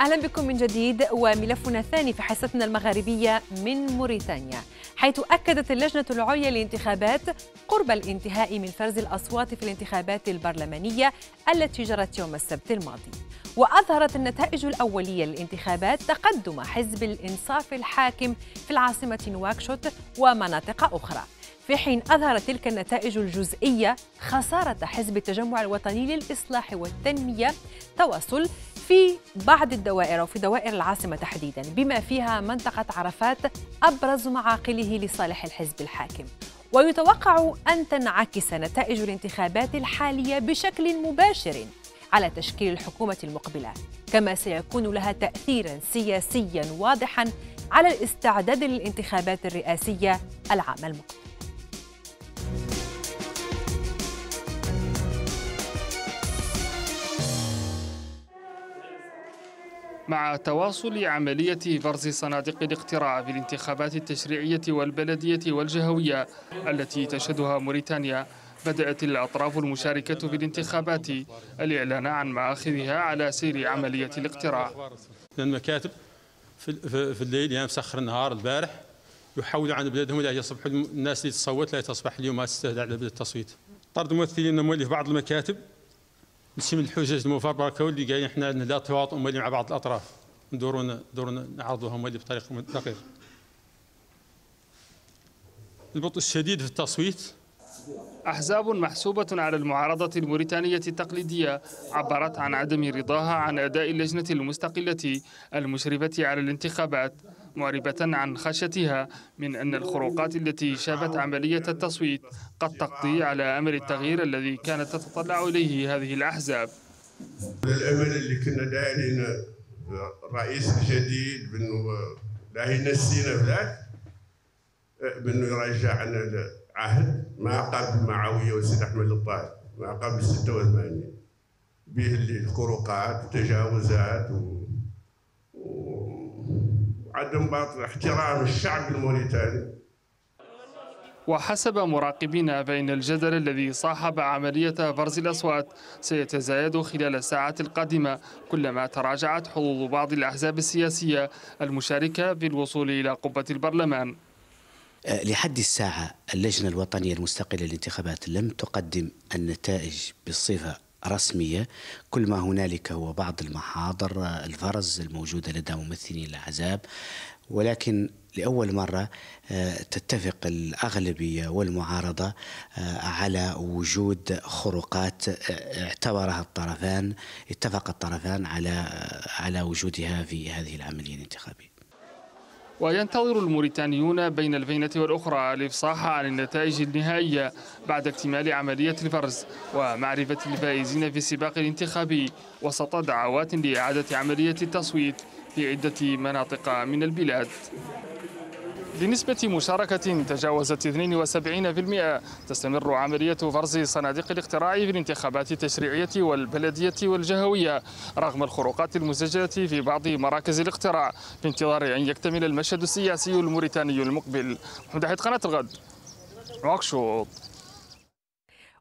أهلا بكم من جديد وملفنا الثاني في حصتنا المغاربية من موريتانيا حيث أكدت اللجنة العليا للانتخابات قرب الانتهاء من فرز الأصوات في الانتخابات البرلمانية التي جرت يوم السبت الماضي وأظهرت النتائج الأولية للانتخابات تقدم حزب الإنصاف الحاكم في العاصمة نواكشوت ومناطق أخرى في حين أظهرت تلك النتائج الجزئية خسارة حزب التجمع الوطني للإصلاح والتنمية تواصل في بعض الدوائر وفي دوائر العاصمة تحديدا بما فيها منطقة عرفات أبرز معاقله لصالح الحزب الحاكم ويتوقع أن تنعكس نتائج الانتخابات الحالية بشكل مباشر على تشكيل الحكومة المقبلة كما سيكون لها تأثيرا سياسيا واضحا على الاستعداد للانتخابات الرئاسية العام المقبل مع تواصل عملية فرز صناديق الاقتراع في الانتخابات التشريعية والبلدية والجهوية التي تشهدها موريتانيا بدأت الأطراف المشاركة في الانتخابات الإعلان عن مآخذها على سير عملية الاقتراع المكاتب في الليل يعني مسخر النهار البارح يحاولوا عن بلادهم لا يصبح الناس اللي تصوت لا تصبح اليوم تستهدع على التصويت طرد ممثلين المولي في بعض المكاتب ماشي من الحجج المفبركه واللي قايلين حنا عندنا لا تواطؤ مع بعض الاطراف ندورو دورنا نعرضوها مالي بطريقه دقيقه البطء الشديد في التصويت أحزاب محسوبة على المعارضة الموريتانية التقليدية عبرت عن عدم رضاها عن أداء اللجنة المستقلة المشرفة على الانتخابات معربة عن خشيتها من أن الخروقات التي شابت عملية التصويت قد تقضي على أمل التغيير الذي كانت تتطلع إليه هذه الأحزاب الأمل اللي كنا داعين رئيس جديد بأنه لا ينسينا بذاك بأنه يرجعنا العهد ما قبل معاوية والسيد أحمد الطاهر ما قبل 86 به الخروقات تجاوزات و بن باطن احترام الشعب الموريتاني وحسب مراقبين بين الجدل الذي صاحب عملية فرز الأصوات سيتزايد خلال الساعات القادمة كلما تراجعت حظوظ بعض الأحزاب السياسية المشاركة في الوصول إلى قبة البرلمان أه، لحد الساعة اللجنة الوطنية المستقلة للانتخابات لم تقدم النتائج بالصفة رسمية كل ما هنالك هو بعض المحاضر الفرز الموجودة لدى ممثلي الأحزاب ولكن لأول مرة آه، تتفق الأغلبية والمعارضة آه، على وجود خروقات آه، اعتبرها الطرفان اتفق الطرفان على على وجودها في هذه العملية الانتخابية وينتظر الموريتانيون بين الفينة والأخرى الإفصاح عن النتائج النهائية بعد اكتمال عملية الفرز ومعرفة الفائزين في السباق الانتخابي وسط دعوات لإعادة عملية التصويت في عدة مناطق من البلاد بنسبة مشاركة تجاوزت 72% تستمر عملية فرز صناديق الاقتراع في الانتخابات التشريعية والبلدية والجهوية رغم الخروقات المسجلة في بعض مراكز الاقتراع في انتظار أن يكتمل المشهد السياسي الموريتاني المقبل محمد قناة الغد نواكشوط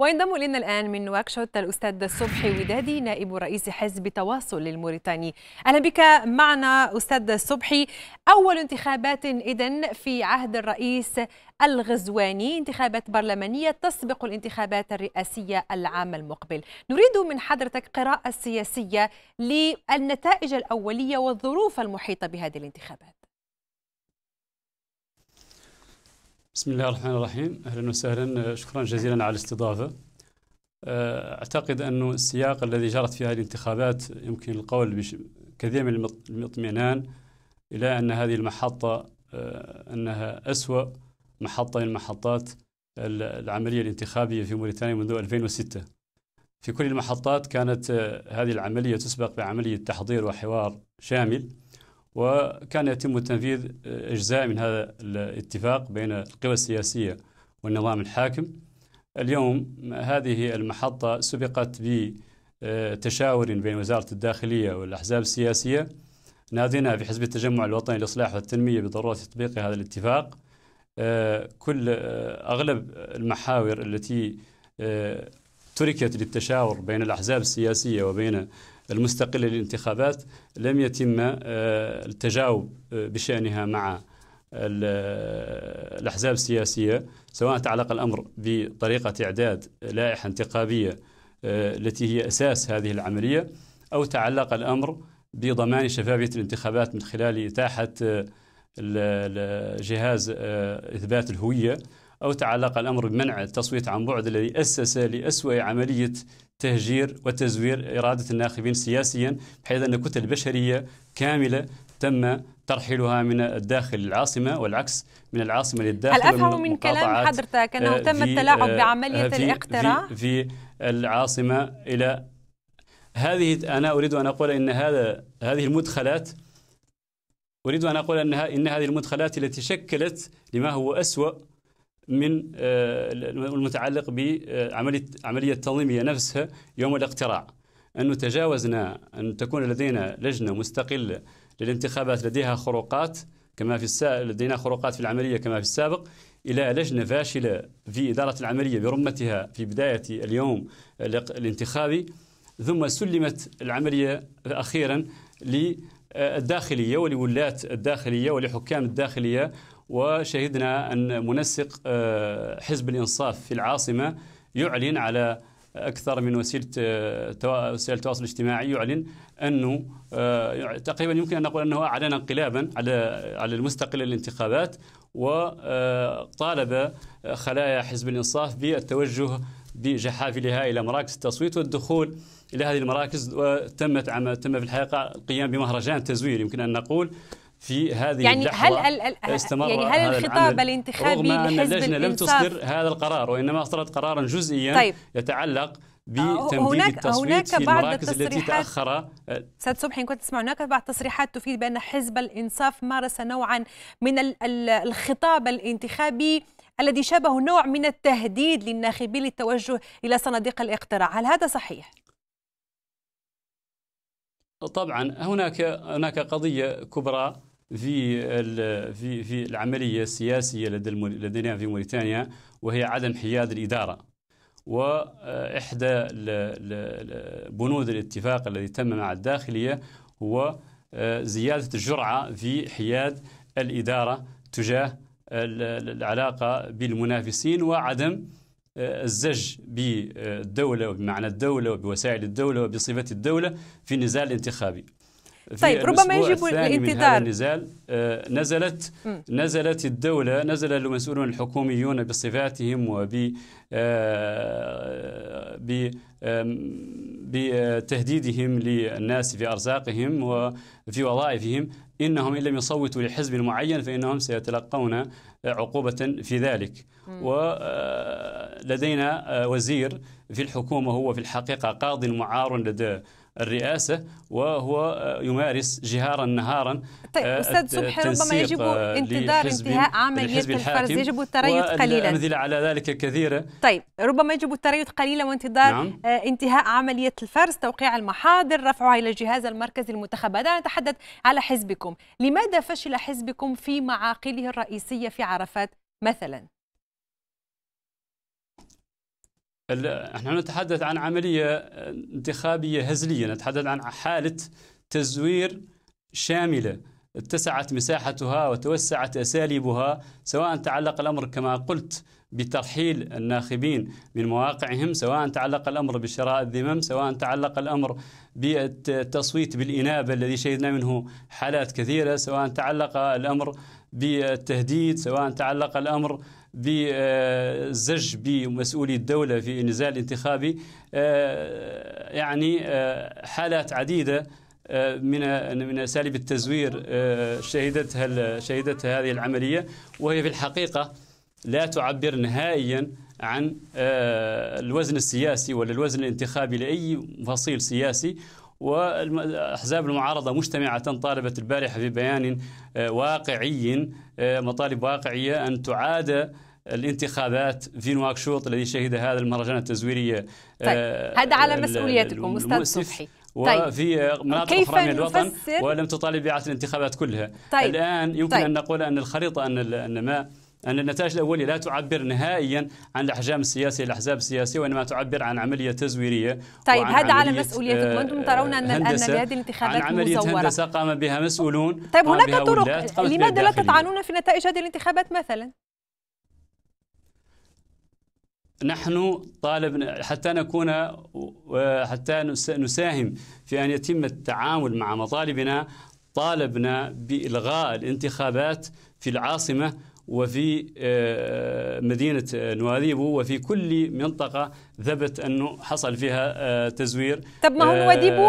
وينضم الينا الان من نواكشوت الاستاذ صبحي ودادي نائب رئيس حزب تواصل الموريتاني اهلا بك معنا استاذ صبحي اول انتخابات اذا في عهد الرئيس الغزواني انتخابات برلمانيه تسبق الانتخابات الرئاسيه العام المقبل نريد من حضرتك قراءه سياسيه للنتائج الاوليه والظروف المحيطه بهذه الانتخابات بسم الله الرحمن الرحيم اهلا وسهلا شكرا جزيلا على الاستضافه أه، اعتقد انه السياق الذي جرت فيها الانتخابات يمكن القول بكثير من الاطمئنان الى ان هذه المحطه أه، انها اسوا محطه من محطات العمليه الانتخابيه في موريتانيا منذ 2006 في كل المحطات كانت أه، هذه العمليه تسبق بعمليه تحضير وحوار شامل وكان يتم تنفيذ أجزاء من هذا الاتفاق بين القوى السياسية والنظام الحاكم اليوم هذه المحطة سبقت بتشاور بين وزارة الداخلية والأحزاب السياسية نادينا في حزب التجمع الوطني للإصلاح والتنمية بضرورة تطبيق هذا الاتفاق آه، كل آه، أغلب المحاور التي آه، تركت للتشاور بين الأحزاب السياسية وبين المستقلة للانتخابات لم يتم آه، التجاوب آه، بشأنها مع الأحزاب السياسية سواء تعلق الأمر بطريقة إعداد لائحة انتخابية آه، التي هي أساس هذه العملية أو تعلق الأمر بضمان شفافية الانتخابات من خلال إتاحة جهاز إثبات الهوية أو تعلق الأمر بمنع التصويت عن بعد الذي أسس لأسوأ عملية تهجير وتزوير إرادة الناخبين سياسيا بحيث أن كتل بشرية كاملة تم ترحيلها من الداخل العاصمة والعكس من العاصمة للداخل هل أفهم من كلام حضرتك أنه آه، تم التلاعب آه، بعملية في الاقتراع في, في العاصمة إلى هذه أنا أريد أن أقول أن هذا هذه المدخلات أريد أن أقول أنها إن هذه المدخلات التي شكلت لما هو أسوأ من آه، المتعلق بعملية عملية التنظيمية نفسها يوم الاقتراع أنه تجاوزنا أن تكون لدينا لجنة مستقلة للانتخابات لديها خروقات كما في السا... لدينا خروقات في العملية كما في السابق إلى لجنة فاشلة في إدارة العملية برمتها في بداية اليوم الانتخابي ثم سلمت العملية أخيرا للداخلية ولولاة الداخلية ولحكام الداخلية وشهدنا أن منسق آه، حزب الإنصاف في العاصمة يعلن على أكثر من وسيلة آه، وسائل التواصل الاجتماعي يعلن أنه آه، تقريبا يمكن أن نقول أنه أعلن انقلابا على على المستقل الانتخابات وطالب خلايا حزب الإنصاف بالتوجه بجحافلها الى مراكز التصويت والدخول الى هذه المراكز وتمت تم في الحقيقه القيام بمهرجان تزوير يمكن ان نقول في هذه يعني هل استمر يعني هل الخطاب الانتخابي رغم أن اللجنة لم تصدر هذا القرار وإنما أصدرت قرارا جزئيا طيب. يتعلق آه، بتمديد هناك التصويت هناك في بعض المراكز التي تأخر سيد صبحي كنت تسمع هناك بعض التصريحات تفيد بأن حزب الإنصاف مارس نوعا من الخطاب الانتخابي الذي شابه نوع من التهديد للناخبين للتوجه إلى صناديق الاقتراع هل هذا صحيح؟ طبعا هناك هناك قضية كبرى في في في العمليه السياسيه لدى لدينا في موريتانيا وهي عدم حياد الاداره واحدى بنود الاتفاق الذي تم مع الداخليه هو آه، زياده الجرعه في حياد الاداره تجاه العلاقه بالمنافسين وعدم آه، الزج بالدوله بمعنى الدوله وبوسائل الدوله وبصفه الدوله في النزال الانتخابي. طيب ربما يجب الانتظار النزال آه، نزلت نزلت الدولة نزل المسؤولون الحكوميون بصفاتهم وب آه، بتهديدهم للناس في أرزاقهم وفي وظائفهم إنهم إن لم يصوتوا لحزب معين فإنهم سيتلقون عقوبة في ذلك ولدينا آه، وزير في الحكومة هو في الحقيقة قاضي معار لدى الرئاسة وهو آه، يمارس جهارا نهارا طيب آه، أستاذ صبحي ربما يجب آه، انتظار انتهاء عملية الفرز يجب التريث قليلا أمثلة على ذلك كثيرة طيب ربما يجب التريث قليلا وانتظار نعم. انتهاء عملية الفرز توقيع المحاضر رفعها إلى الجهاز المركزي المنتخب هذا نتحدث على حزبكم لماذا فشل حزبكم في معاقله الرئيسية في عرفات مثلا نحن نتحدث عن عملية انتخابية هزلية نتحدث عن حالة تزوير شاملة اتسعت مساحتها وتوسعت أساليبها سواء تعلق الأمر كما قلت بترحيل الناخبين من مواقعهم سواء تعلق الأمر بشراء الذمم سواء تعلق الأمر بالتصويت بالإنابة الذي شهدنا منه حالات كثيرة سواء تعلق الأمر بالتهديد سواء تعلق الأمر بزج بمسؤولي الدولة في النزاع الانتخابي آه، يعني آه، حالات عديدة آه، من من اساليب التزوير شهدتها شهدتها هذه العمليه وهي في الحقيقه لا تعبر نهائيا عن الوزن السياسي ولا الوزن الانتخابي لاي فصيل سياسي وأحزاب المعارضة مجتمعة طالبت البارحة في بيان آه، واقعي آه، مطالب واقعية أن تعاد الانتخابات في نواكشوط الذي شهد هذا المهرجان التزويرية آه، طيب. هذا على مسؤوليتكم أستاذ صبحي طيب، وفي طيب. مناطق اخرى من الوطن ولم تطالب باعاده الانتخابات كلها طيب. الان يمكن طيب. ان نقول ان الخريطه ان ما أن النتائج الأولية لا تعبر نهائيا عن الأحجام السياسية الأحزاب السياسية وإنما تعبر عن عملية تزويرية طيب هذا على مسؤوليتكم آه، أنتم ترون أن أن بهذه الانتخابات عن عملية مزورة. هندسة قام بها مسؤولون طيب هناك طرق لماذا لا تطعنون في نتائج هذه الانتخابات مثلا؟ نحن طالب حتى نكون حتى نساهم في أن يتم التعامل مع مطالبنا طالبنا بإلغاء الانتخابات في العاصمة وفي آه، مدينة آه، نواديبو وفي كل منطقة ثبت أنه حصل فيها آه، تزوير طب ما هو نواديبو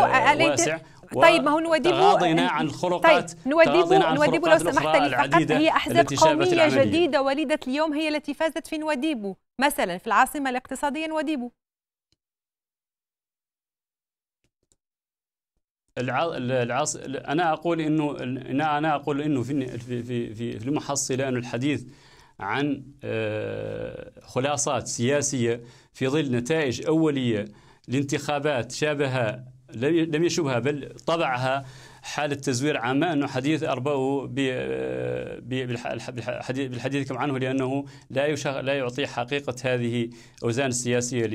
واسع طيب ما هو نواديبو طيب، تغاضينا عن الخروقات طيب نواديبو نواديبو لو سمحت لي فقط هي احزاب قوميه جديده وليده اليوم هي التي فازت في نواديبو مثلا في العاصمه الاقتصاديه نواديبو العاص انا اقول انه انا اقول انه في في في في المحصله انه الحديث عن آه، خلاصات سياسيه في ظل نتائج اوليه لانتخابات شابها لم يشبها بل طبعها حالة تزوير عامة أنه حديث اربوه بالحديث كم عنه لأنه لا لا يعطي حقيقة هذه أوزان السياسية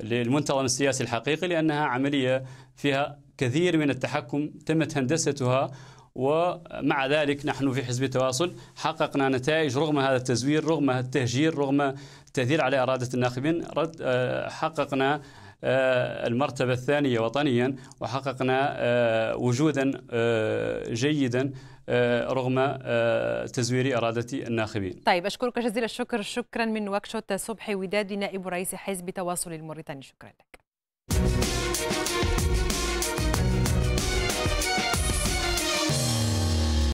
للمنتظم السياسي الحقيقي لأنها عملية فيها كثير من التحكم تمت هندستها ومع ذلك نحن في حزب التواصل حققنا نتائج رغم هذا التزوير رغم التهجير رغم التأثير على إرادة الناخبين آه، حققنا آه، المرتبة الثانية وطنيا وحققنا آه، وجودا جيدا آه، رغم آه، تزوير إرادة الناخبين طيب أشكرك جزيل الشكر شكرا من وكشوت صبحي ودادي نائب رئيس حزب تواصل الموريتاني شكرا لك